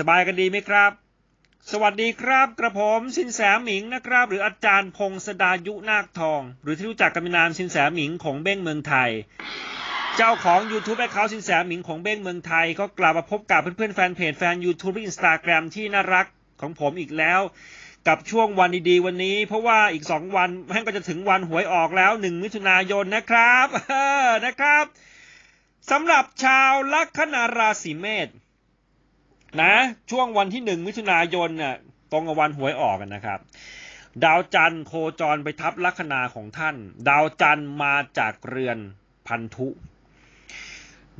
สบายกันดีไหมครับ สวัสดีครับ กระผมสินแสหมิงนะครับ หรืออาจารย์พงศดายุนาคทอง หรือที่รู้จักกันนามสินแสหมิงของเบ้งเมืองไทย เจ้าของ YouTube แอคเคาท์สินแสหมิงของเบ้งเมืองไทย ก็กลับมาพบกับเพื่อนๆ แฟนเพจแฟน YouTube และินสตาแกรมที่น่ารักของผมอีกแล้ว กับช่วงวันดีๆวันนี้ เพราะว่าอีกสองวันแม่งก็จะถึงวันหวยออกแล้วหนึ่งมิถุนายนนะครับนะครับสำหรับชาวลัคนาราศีเมษนะช่วงวันที่หนึ่งมิถุนายนน่ะตรงกับวันหวยออกกันนะครับ ดาวจันทร์โคจรไปทับลัคนาของท่าน ดาวจันทร์มาจากเรือนพันธุ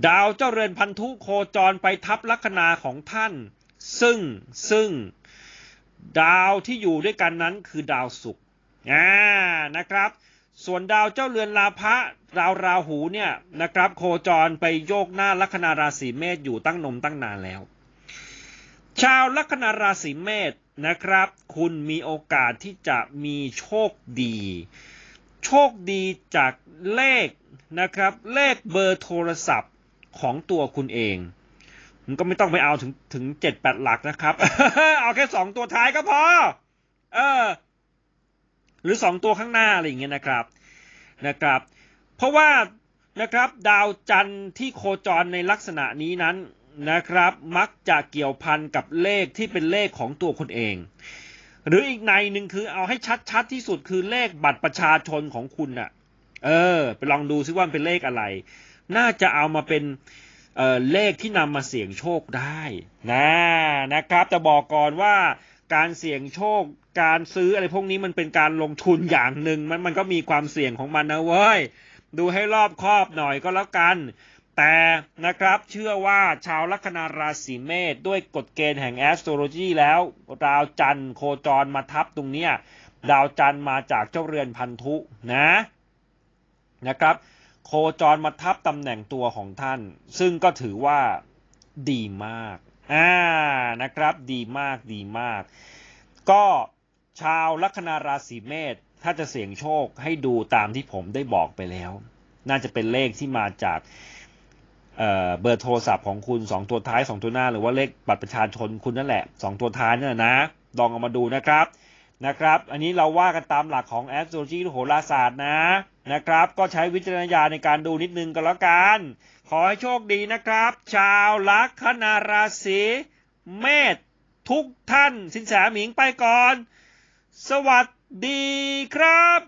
ดาวเจ้าเรือนพันธุโคจรไปทับลัคนาของท่าน ซึ่งซึ่งดาวที่อยู่ด้วยกันนั้นคือดาวศุกร์นะครับ ส่วนดาวเจ้าเรือนลาภะดาวราหูเนี่ยนะครับโคจรไปโยกหน้าลัคนาราศีเมษอยู่ตั้งนมตั้งนานแล้วชาวลัคนาราศีเมษนะครับ คุณมีโอกาสที่จะมีโชคดี โชคดีจากเลขนะครับ เลขเบอร์โทรศัพท์ของตัวคุณเองมก็ไม่ต้องไปเอาถึงถึงเจ็ดแปดหลักนะครับ เอาแค่สองตัวท้ายก็พอ เออ หรือสองตัวข้างหน้า อะไรอย่างเงี้ยนะครับนะครับ เพราะว่านะครับดาวจันทร์ที่โคจรในลักษณะนี้นั้นนะครับมักจะเกี่ยวพันกับเลขที่เป็นเลขของตัวคนเอง หรืออีกในหนึ่งคือเอาให้ชัดๆที่สุดคือเลขบัตรประชาชนของคุณน่ะ เออ ไปลองดูซิว่าเป็นเลขอะไร น่าจะเอามาเป็นเเลขที่นำมาเสี่ยงโชคได้ นะนะครับแต่บอกก่อนว่าการเสี่ยงโชค การซื้อ อะไรพวกนี้มันเป็นการลงทุนอย่างหนึ่งมันมันก็มีความเสี่ยงของมันนะเว้ยดูให้รอบคอบหน่อยก็แล้วกันแต่นะครับเชื่อว่าชาวลัคนาราศีเมษด้วยกฎเกณฑ์แห่งแอสโทรโลจีแล้วดาวจันทร์โคจรมาทับตรงเนี้ยดาวจันทร์มาจากเจ้าเรือนพันธุนะ นะครับ โคจรมาทับตำแหน่งตัวของท่าน ซึ่งก็ถือว่าดีมาก อ่านะครับ ดีมากดีมาก ก็ชาวลัคนาราศีเมษถ้าจะเสี่ยงโชคให้ดูตามที่ผมได้บอกไปแล้ว น่าจะเป็นเลขที่มาจากเบอร์โทรศัพท์ของคุณ 2 ตัวท้าย 2 ตัวหน้าหรือว่าเลขบัตรประชาชนคุณนั่นแหละ 2 ตัวท้ายนั่นนะลองเอามาดูนะครับนะครับ อันนี้เราว่ากันตามหลักของแอสโตรจีโหราศาสตร์นะนะครับ ก็ใช้วิจารณญาณในการดูนิดนึงก็แล้วกัน ขอให้โชคดีนะครับ ชาวลัคนาราศีเมษทุกท่าน สินแสหมิงไปก่อน สวัสดีครับ